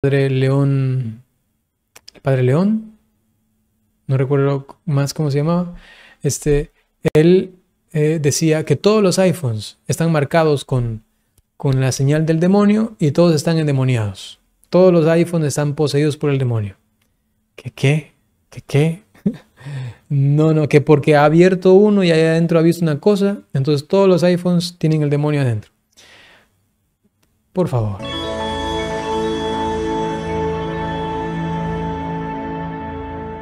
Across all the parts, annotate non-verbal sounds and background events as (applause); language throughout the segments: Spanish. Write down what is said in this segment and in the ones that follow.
padre León, el padre León, no recuerdo más cómo se llamaba, este, él eh, decía que todos los iPhones están marcados con, con la señal del demonio y todos están endemoniados. Todos los iPhones están poseídos por el demonio. ¿Qué qué? ¿Qué qué? (laughs) No, no, que porque ha abierto uno y ahí adentro ha visto una cosa, entonces todos los iPhones tienen el demonio adentro. Por favor.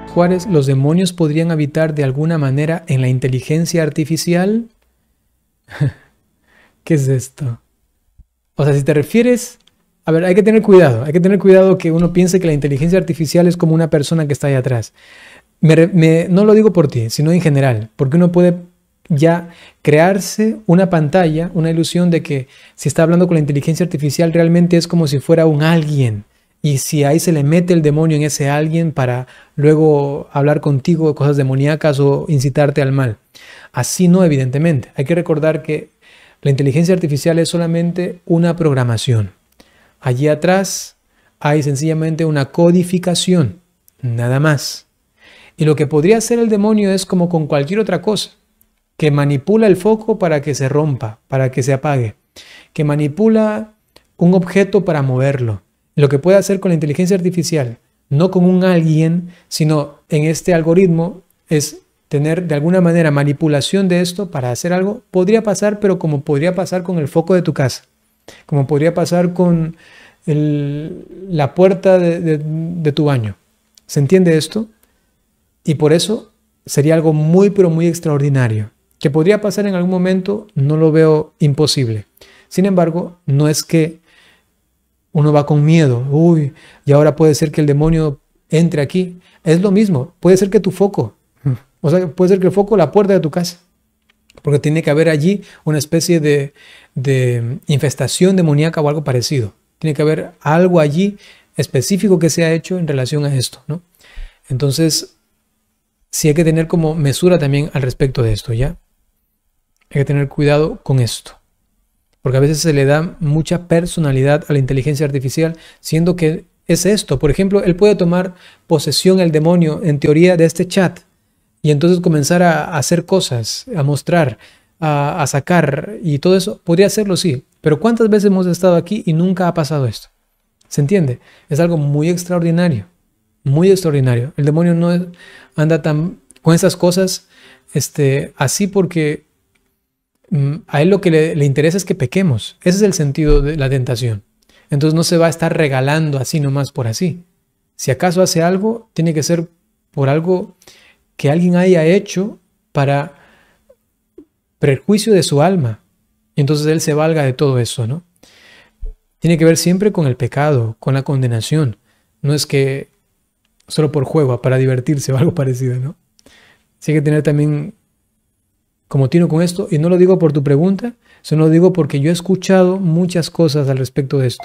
Juárez, ¿los demonios podrían habitar de alguna manera en la inteligencia artificial? (laughs) ¿Qué es esto? O sea, si te refieres... A ver, hay que tener cuidado, hay que tener cuidado que uno piense que la inteligencia artificial es como una persona que está ahí atrás. no lo digo por ti, sino en general, porque uno puede ya crearse una pantalla, una ilusión de que si está hablando con la inteligencia artificial realmente es como si fuera un alguien y si ahí se le mete el demonio en ese alguien para luego hablar contigo de cosas demoníacas o incitarte al mal. Así no, evidentemente. Hay que recordar que la inteligencia artificial es solamente una programación. Allí atrás hay sencillamente una codificación, nada más. Y lo que podría hacer el demonio es como con cualquier otra cosa, que manipula el foco para que se rompa, para que se apague, que manipula un objeto para moverlo, lo que puede hacer con la inteligencia artificial, no con un alguien, sino en este algoritmo, es tener de alguna manera manipulación de esto para hacer algo, podría pasar, pero como podría pasar con el foco de tu casa, como podría pasar con la puerta de, de tu baño. ¿Se entiende esto? Y por eso sería algo muy, pero muy extraordinario. Que podría pasar en algún momento, no lo veo imposible. Sin embargo, no es que uno va con miedo, uy, y ahora puede ser que el demonio entre aquí. Es lo mismo, puede ser que tu foco, (laughs) o sea, puede ser que el foco la puerta de tu casa, porque tiene que haber allí una especie de, de infestación demoníaca o algo parecido. Tiene que haber algo allí específico que se ha hecho en relación a esto, ¿no? Entonces, sí hay que tener como mesura también al respecto de esto, ¿ya? Hay que tener cuidado con esto. Porque a veces se le da mucha personalidad a la inteligencia artificial, siendo que es esto. Por ejemplo, él puede tomar posesión el demonio, en teoría, de este chat y entonces comenzar a hacer cosas, a mostrar, a, sacar y todo eso. Podría hacerlo, sí, pero ¿cuántas veces hemos estado aquí y nunca ha pasado esto? ¿Se entiende? Es algo muy extraordinario, muy extraordinario. El demonio no anda tan con esas cosas este, así porque Mm, a él lo que le, interesa es que pequemos. Ese es el sentido de la tentación. Entonces no se va a estar regalando así nomás por así. Si acaso hace algo, tiene que ser por algo que alguien haya hecho para perjuicio de su alma. Y entonces él se valga de todo eso, ¿no? Tiene que ver siempre con el pecado, con la condenación. No es que solo por juego, para divertirse o algo (laughs) parecido, ¿no? Sí que tener también como tino con esto, y no lo digo por tu pregunta, sino lo digo porque yo he escuchado muchas cosas al respecto de esto.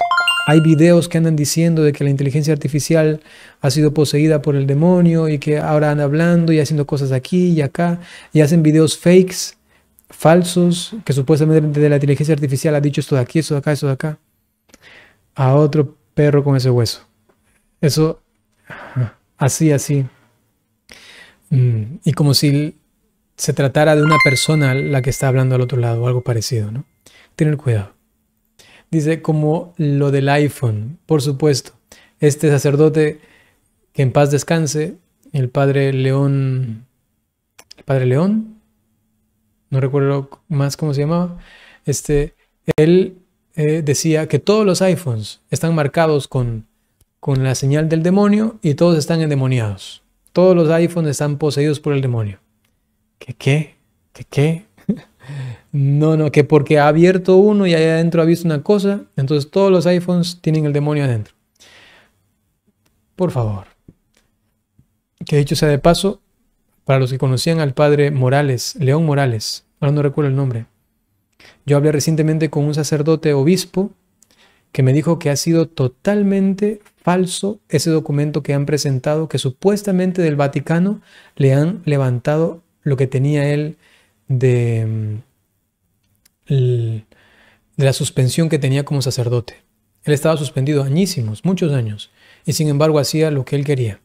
Hay videos que andan diciendo de que la inteligencia artificial ha sido poseída por el demonio y que ahora andan hablando y haciendo cosas aquí y acá, y hacen videos fakes, falsos, que supuestamente de la inteligencia artificial ha dicho esto de aquí, esto de acá, esto de acá, a otro perro con ese hueso. Eso, así, así. Mm, y como si se tratara de una persona la que está hablando al otro lado o algo parecido, ¿no? Tener cuidado. Dice, como lo del iPhone, por supuesto. Este sacerdote, que en paz descanse, el padre León, el padre León, no recuerdo más cómo se llamaba, este, él eh, decía que todos los iPhones están marcados con, con la señal del demonio y todos están endemoniados. Todos los iPhones están poseídos por el demonio. ¿Qué qué? ¿Qué qué? No, no, que porque ha abierto uno y ahí adentro ha visto una cosa, entonces todos los iPhones tienen el demonio adentro. Por favor. Que dicho sea de paso, para los que conocían al padre Morales, León Morales, ahora no recuerdo el nombre, yo hablé recientemente con un sacerdote obispo que me dijo que ha sido totalmente falso ese documento que han presentado, que supuestamente del Vaticano le han levantado lo que tenía él de, mm, de la suspensión que tenía como sacerdote. Él estaba suspendido añísimos, muchos años, y sin embargo hacía lo que él quería.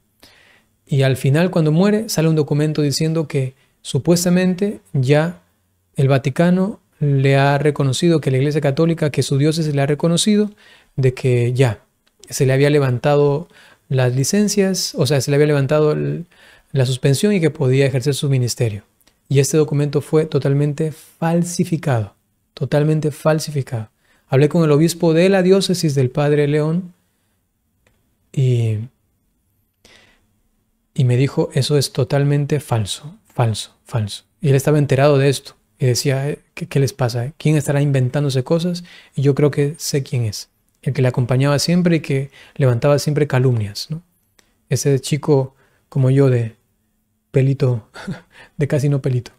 Y al final, cuando muere, sale un documento diciendo que supuestamente ya el Vaticano le ha reconocido, que la Iglesia Católica, que su diócesis le ha reconocido, de que ya se le había levantado las licencias, o sea, se le había levantado el, la suspensión y que podía ejercer su ministerio. Y este documento fue totalmente falsificado, totalmente falsificado. Hablé con el obispo de la diócesis del padre León y, y me dijo, eso es totalmente falso, falso, falso. Y él estaba enterado de esto y decía, eh, ¿qué, les pasa? ¿Quién estará inventándose cosas? Y yo creo que sé quién es, el que le acompañaba siempre y que levantaba siempre calumnias. Ese chico como yo de pelito, (laughs) de casi no pelito.